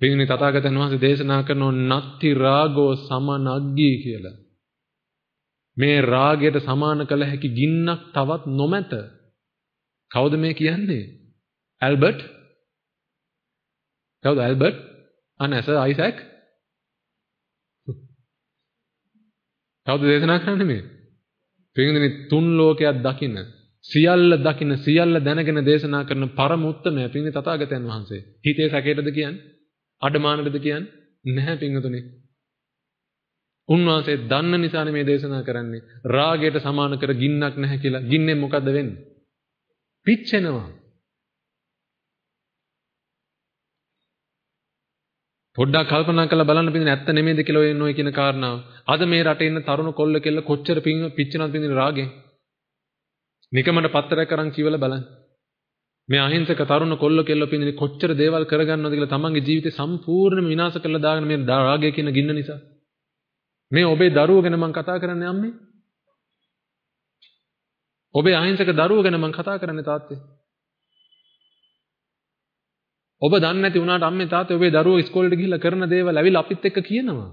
පින්වි තථාගතයන් වහන්සේ දේශනා කරනෝ නත්ති රාගෝ සමනග්ගී කියලා. මේ රාගයට සමාන කළ හැකි ගින්නක් තවත් නොමැත. කවුද මේ කියන්නේ? ඇල්බර්ට්? කවුද ඇල්බර්ට්? අනේ සර් අයිසැක්? කවුද දේශනා කරන්නේ මේ? පින්විනි තුන් ලෝකයක් දකින්න සියල්ල දකින්න සියල්ල දැනගෙන දේශනා කරන පරම උත්තමය පින්වි තථාගතයන් වහන්සේ. හිතේ සැකයටද කියන්නේ? අඩමානටද කියන්නේ නැහැ පින්වතුනි. උන්වහන්සේ දන්න නිසානේ මේ දේශනා කරන්නේ. රාගයට සමාන කර ගින්නක් නැහැ කියලා. ගින්නෙන් මොකද්ද වෙන්නේ? පිච්චෙනවා. පොඩ්ඩක් කල්පනා කරලා බලන්න පින්දින ඇත්ත නෙමෙයිද කියලා ඔය නෝයි කියන කාරණාව. අද මේ රටේ ඉන්න තරුණ කොල්ල කෙල්ල කොච්චර පින් පිච්චෙනවද පින්දින රාගෙන්. නිකමඩ පත්‍රයක් අරන් කියවලා බලන්න. මේ අහිංසක තරුණ කොල්ල කෙල්ල පින්නේ කොච්චර දේවල් කරගන්නවද කියලා තමන්ගේ ජීවිතේ සම්පූර්ණයෙන්ම විනාශ කරලා දාගෙන මේ රාගය කියන ගින්න නිසා මේ ඔබේ දරුවෝ ගැන මම කතා කරන්නේ අම්මේ ඔබේ අහිංසක දරුවෝ ගැන මම කතා කරන්නේ තාත්තේ ඔබ දන්නේ නැති වුණාට අම්මේ තාත්තේ ඔබේ දරුවෝ ඉස්කෝලේට ගිහිල්ලා කරන දේවල් ඇවිල්ලා අපිත් එක්ක කියනවා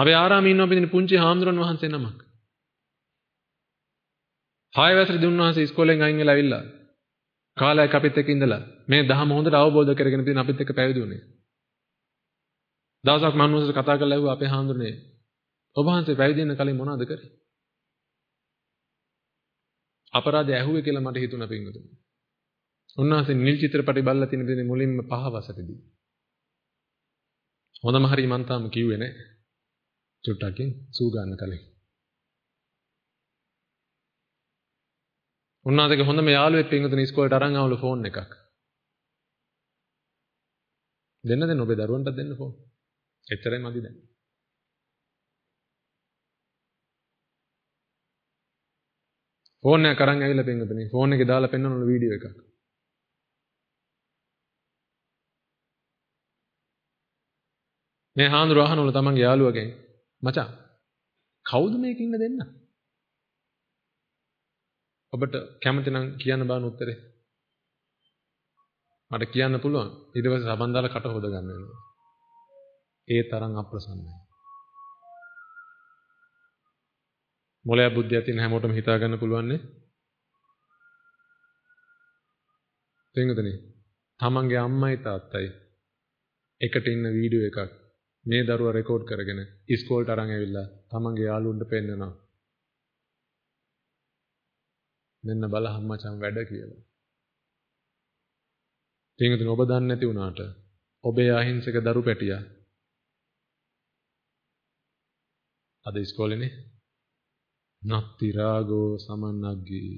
අපේ ආරාමේ ඉන්නවා පිටින් පුංචි හාමුදුරන් වහන්සේ නමක් හය වසරේ දුන්නාන්සේ ඉස්කෝලෙන් අයින් වෙලා ඇවිල්ලා කාලයක් අපිත් එක්ක ඉඳලා මේ දහම හොඳට අවබෝධ කරගෙන ඉතින් අපිත් එක්ක පැවිදි වුණේ. දවසක් මම උන්වහන්සේට කතා කරලා ඇහුවා අපේ හාමුදුරනේ ඔබ වහන්සේ පැවිදි වෙන කලින් මොනවද කරේ? අපරාධය ඇහුවේ කියලා මට හිතුණා පින්වතුනි. උන්වහන්සේ නිල් චිත්‍රපටි බලලා තියෙන දේ මුලින්ම පහවසටදී. හොඳම හරි මන්තාම කිව්වේ නෑ. චුට්ටකින් සූ ගන්න කලින්. උන්නාදගේ හොඳම යාළුවෙක් පින්විතන ඉස්කෝලේට අරන් ආවලු ෆෝන් එකක්. දෙන්න දෙන්න ඔබේ දරුවන්ට දෙන්න ෆෝන්. එච්චරයි මදි දැන්. ෆෝන් එක අරන් ඇවිල්ලා පින්විතනේ ෆෝන් එකේ දාලා පෙන්වනවලු වීඩියෝ එකක්. මේ හාමුදුරුවෝ අහනවලු තමන්ගේ යාළුවගෙන් මචං කවුද මේක ඉන්න දෙන්නා? ඔබට කැමති නම් කියන්න බලන්න උත්තරේ. මට කියන්න පුළුවන්. ඊට පස්සේ සබන් දාලා කට හොද ගන්න වෙනවා. ඒ තරම් අප්‍රසන්නයි. මොලේ බුද්ධිය තියෙන හැමෝටම හිතා ගන්න පුළුවන් නේ. තේන්ගදනේ. තමන්ගේ අම්මයි තාත්තයි එකට ඉන්න වීඩියෝ එකක් මේ දරුවා රෙකෝඩ් කරගෙන ඉස්කෝලට අරන් ඇවිල්ලා තමන්ගේ යාළුවන්ට පෙන්නනවා. මෙන්න බලහම් මචං වැඩ කියලා. පින්තුනි ඔබ දන්නේ නැති වුණාට ඔබේ අහිංසක දරු පැටියා අද ඉස්කෝලේනේ නත්ති රාගෝ සමන්නග්ගී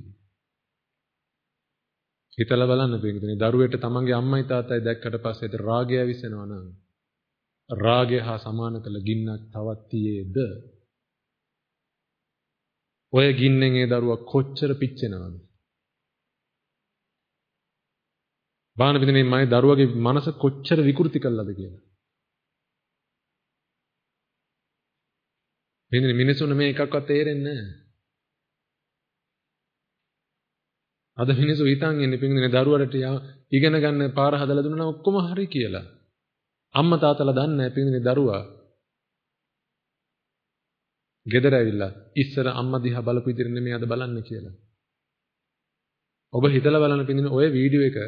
හිතලා බලන්න පින්තුනි දරුවෙට තමන්ගේ අම්මයි තාත්තයි දැක්කට පස්සේ ඒ රාගය විසෙනවා නම් රාගය හා සමාන කළ ගින්නක් තවත් තියේද ඔය ගින්නෙන් ඒ දරුවා කොච්චර පිච්චෙනවද? බාන විදිනේ මගේ දරුවගේ මනස කොච්චර විකෘති කළාද කියලා. මෙන්න මිනිසුන් මේ එකක්වත් තේරෙන්නේ නැහැ. අද මිනිසු හිතන් ඉන්නේ පින්දිනේ දරුවලට ඉගෙන ගන්න පාර හදලා දුන්නා ඔක්කොම හරි කියලා. අම්මා තාත්තලා දන්නේ නැහැ පින්දිනේ දරුවා ගෙදර ඇවිල්ලා ඉස්සර අම්මා දිහා බලපු විදිහට නෙමෙයි අද බලන්නේ කියලා. ඔබ හිතලා බලන පින්දින ඔය වීඩියෝ එක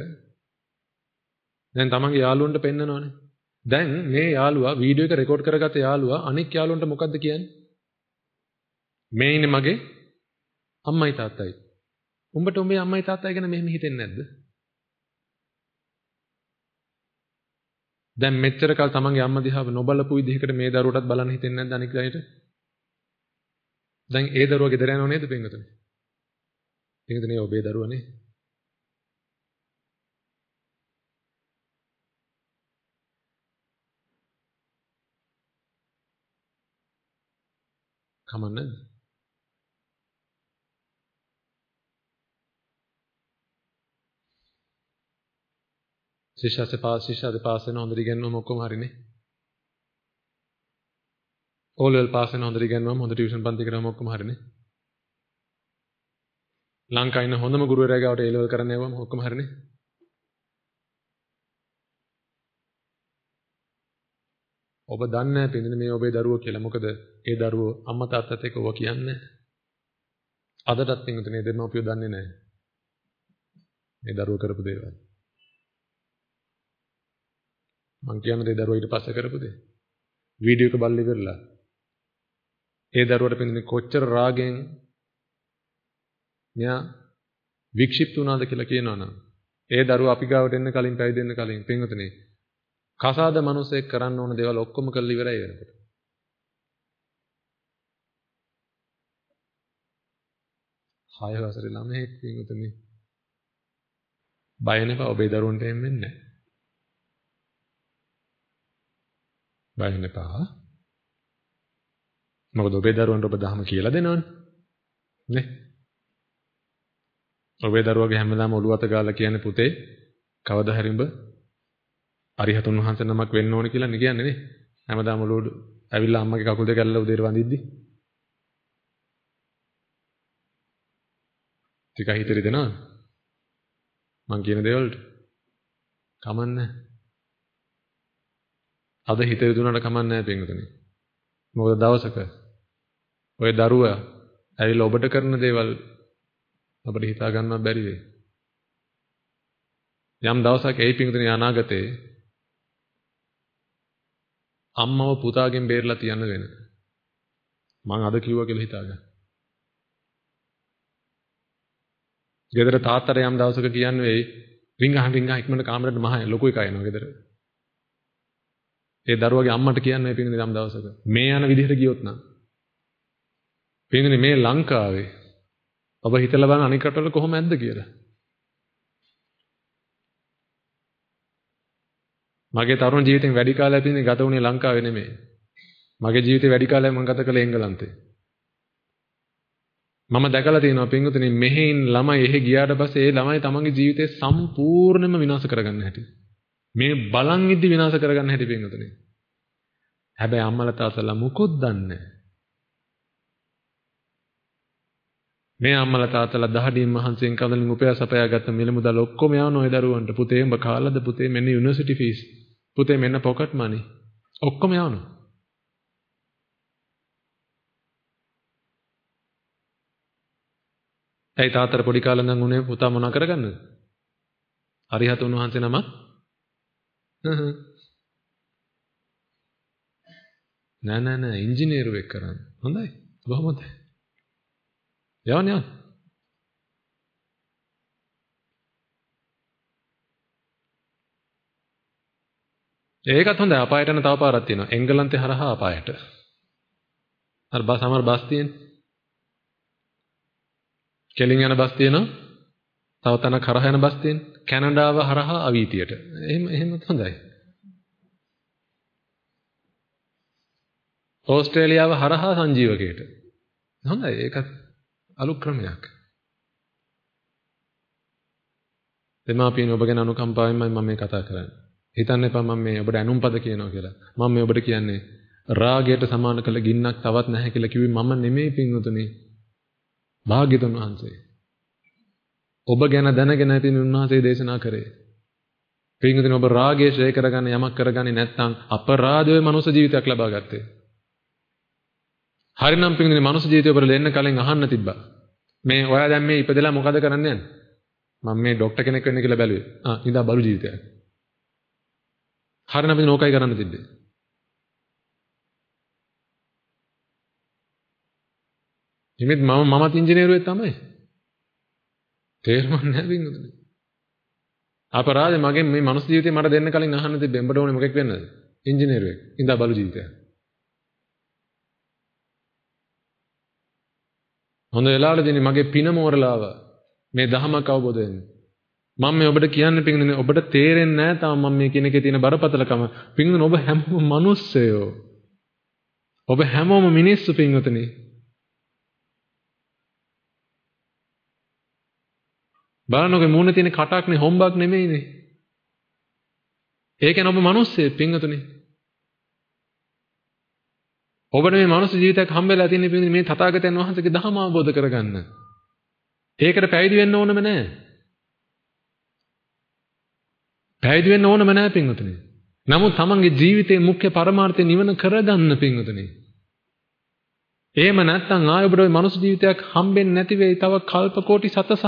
දැන් තමන්ගේ යාළුවන්ට පෙන්නනවනේ. දැන් මේ යාළුවා වීඩියෝ එක රෙකෝඩ් කරගත්ත යාළුවා අනෙක් යාළුවන්ට මොකද්ද කියන්නේ? මේ ඉන්නේ මගේ අම්මයි තාත්තයි. උඹට උඹේ අම්මයි තාත්තයි ගැන මෙහෙම හිතෙන්නේ නැද්ද? දැන් මෙච්චර කල් තමන්ගේ අම්මා දිහා නොබලපු විදිහකට මේ දරුවටත් බලන්න හිතෙන්නේ නැද්ද අනික් ළඟට? දැන් ඒ දරුවා ගෙදර යනව නේද පින්වතුනි? පින්වතුනි ඔබේ දරුවානේ. කමන්නද? ශිෂ්‍යස්ස පාස් ශිෂ්‍යද පාස් වෙන හොඳට ඉගෙනනම ඔක්කොම හරිනේ. ඕල් වල පාස් වෙන හොඳට ඉගෙනවම හොඳ ටියුෂන් පන්ති කරාම ඔක්කොම හරිනේ. ලංකාවේ ඉන්න හොඳම ගුරුවරයා ගාවට ඒ ලෙවල් කරන්න යවම ඔක්කොම හරිනේ. ඔබ දන්නේ නැහැ පින්දින මේ ඔබේ දරුවෝ කියලා. මොකද ඒ දරුවෝ අම්මා තාත්තත් එක්ක ඔවා කියන්නේ. අදටත් පින්දුනේ දෙමව්පියෝ දන්නේ නැහැ. මේ දරුවෝ කරපු දේවල්. මං කියන්නේ ඒ දරුවා ඊට පස්සේ කරපු දේ. වීඩියෝ එක බලලා ඉවරලා ඒ දරුවට පින්දුනේ කොච්චර රාගෙන් මෙයා වික්ෂිප්ත වුණාද කියලා කියනවනම් ඒ දරුවා අපි ගාවට එන්න කලින් පැවිදෙන්න කලින් පින්වතුනි කසාද මිනිස්සෙක් කරන්න ඕන දේවල් ඔක්කොම කරලා ඉවරයි වෙනකොට හය වසරේ ළමයෙක් පින්වතුනි බය නැපා ඔබේ දරුවන්ට එම් වෙන්නේ නැහැ බය නැපා මොකද ඔබේ දරුවන්ට ඔබ දහම කියලා දෙනවනේ. නේ? ඔබේ දරුවගේ හැමදාම ඔළුව අත ගාලා කියන්නේ පුතේ කවදා හරි උඹ අරිහතුන් වහන්සේ නමක් වෙන්න ඕන කියලා නේ කියන්නේ නේ. හැමදාම ඔළුව ඇවිල්ලා අම්මගේ කකුල් දෙක ඇල්ලලා උදේට වඳිද්දි. ටික හිතරි දෙනවද? මං කියන දේවල්ට. කමන්නේ. අද හිතරි දුන්නාට කමන්නේ නැහැ පින්වතුනි. මොකද දවසක ඔය දරුවා ඇවිල්ලා ඔබට කරන දේවල් අපිට හිතා ගන්න බැරි වෙයි. යම් දවසක් ඒ පිංගුතුනේ අනාගතේ අම්මව පුතාගෙන් බේරලා තියන්න වෙන. මං අද කිව්වා කියලා හිතාගන්න. ගෙදර තාත්තට යම් දවසක කියන්නේ වෙයි රිංගහන් රිංගහන් ඉක්මනට කාමරේට මහා ලොකු එකා එනවා ගෙදර. ඒ දරුවගේ අම්මට කියන්නේ මේ පිංගුතුනේ යම් දවසක මේ යන විදිහට ගියොත් නම් පින්දනේ මේ ලංකාවේ ඔබ හිතලා බලන්න අනික් රටවල කොහොම ඇද්ද කියලා. මගේ තරුණ ජීවිතෙන් වැඩි කාලයක් පින්දනේ ගත වුණේ ලංකාවේ නෙමෙයි. මගේ ජීවිතේ වැඩි කාලයක් මම ගත කළේ එංගලන්තේ. මම දැකලා තියෙනවා පින්වතුනි මෙහෙන් ළමයි එහෙ ගියාට පස්සේ ඒ ළමයි තමන්ගේ ජීවිතේ සම්පූර්ණයෙන්ම විනාශ කරගන්න හැටි. මේ බලන් ඉදදි විනාශ කරගන්න හැටි පින්වතුනි. හැබැයි අම්මලා තාත්තලා මුකුත් දන්නේ නැහැ. මේ අම්මලා තාත්තලා දහඩියෙන් මහන්සියෙන් කඳලින් උපයා සපයාගත්ත මිලමුදල් ඔක්කොම යවන ඔය දරුවන්ට පුතේ උඹ කාලද පුතේ මෙන්න යුනිවර්සිටි ෆීස් පුතේ මෙන්න පොකට් මනි ඔක්කොම යවනවා ඇයි තාත්තට පොඩි කාලේ නම් උනේ පුතා මොනා කරගන්නද? අරිහත් උන්වහන්සේ නම නෑ නෑ නෑ ඉංජිනේරුවෙක් කරන්න. හොඳයි. බොහොම හොඳයි. යවන්න යවන්න. ඒකත් හොඳයි අපායට යන තව පාරක් තියෙනවා. එංගලන්තේ හරහා අපායට. අර බස් අමර බස් තියෙන්නේ. කෙලින් යන බස් තියෙනවා. තව තැනක් හරහා යන බස් තියෙන්නේ. කැනඩාව හරහා අවීතියට. එහෙම එහෙමත් හොඳයි. ඕස්ට්‍රේලියාව හරහා සංජීවකයට. හොඳයි ඒකත් අලුත් ක්‍රමයක්. දෙමාපියන් ඔබ ගැන අනුකම්පාවෙන්මයි මම මේ කතා කරන්නේ. හිතන්න එපා මම මේ ඔබට ඇනුම්පද කියනවා කියලා. මම මේ ඔබට කියන්නේ රාගයට සමාන කළ ගින්නක් තවත් නැහැ කියලා කිව්වේ මම නෙමෙයි පින්වතුනි. භාග්‍යතුන් වහන්සේ. ඔබ ගැන දැනගෙන ඇති උන්වහන්සේ දේශනා කරේ. පින්වතුනි ඔබ රාගය ශ්‍රේ කරගන්න යමක් කරගන්නේ නැත්නම් අපරාධයේ මනුෂ්‍ය ජීවිතයක් ලබා ගත්තේ. හරිනම් පින්දිනේ මනුස්ස ජීවිතය ඔබට දෙන්න කලින් අහන්න තිබ්බා. මේ ඔයා දැන් මේ ඉපදෙලා මොකද කරන්න යන්නේ? මම මේ ડોක්ටර් කෙනෙක් වෙන්න කියලා බැලුවේ. ආ ඉඳා බලු ජීවිතයක්. හරිනම් පින්දිනේ ඕකයි කරන්න තිබ්බේ. ඉමෙත් මම මමත් ඉංජිනේරුවෙක් තමයි. තේරුම් නැහැ බින්දුනේ. අපරාධේ මගෙන් මේ මනුස්ස ජීවිතේ මට දෙන්න කලින් අහන්න තිබ්බේ. උඹට ඕනේ මොකෙක් වෙන්නද? ඉංජිනේරුවෙක්. ඉඳා බලු ජීවිතයක්. හොඳ වෙලාවල දෙන්නේ මගේ පින මෝරලාව මේ දහමක් අවබෝධ වෙන්න. මම මේ ඔබට කියන්න පින්දුනේ ඔබට තේරෙන්නේ නැහැ තාම මම මේ කියන එකේ තියෙන බරපතලකම. පින්දුනේ ඔබ හැම මිනිස්සයෝ. ඔබ හැමෝම මිනිස්සු පින්වතනේ. බලන්නකෝ මූණේ තියෙන කටක් නේ හොම්බක් නෙමෙයිනේ. ඒක නම මිනිස්සේ පින්වතුනේ. ඔබට මේ මානව ජීවිතයක් හම්බෙලා තියෙන පිළිඳින මේ තථාගතයන් වහන්සේගේ ධර්ම අවබෝධ කරගන්න. ඒකට පැවිදි වෙන්න ඕනම නැහැ. පැවිදි වෙන්න ඕනම නැහැ පින්වතුනි. නමුත් තමන්ගේ ජීවිතයේ මුඛ්‍ය පරමාර්ථය නිවන කරගන්න පින්වතුනි. එහෙම නැත්නම් ආය ඔබට ওই මානව ජීවිතයක් හම්බෙන්නේ නැති වෙයි තව කල්ප කෝටි සතසහ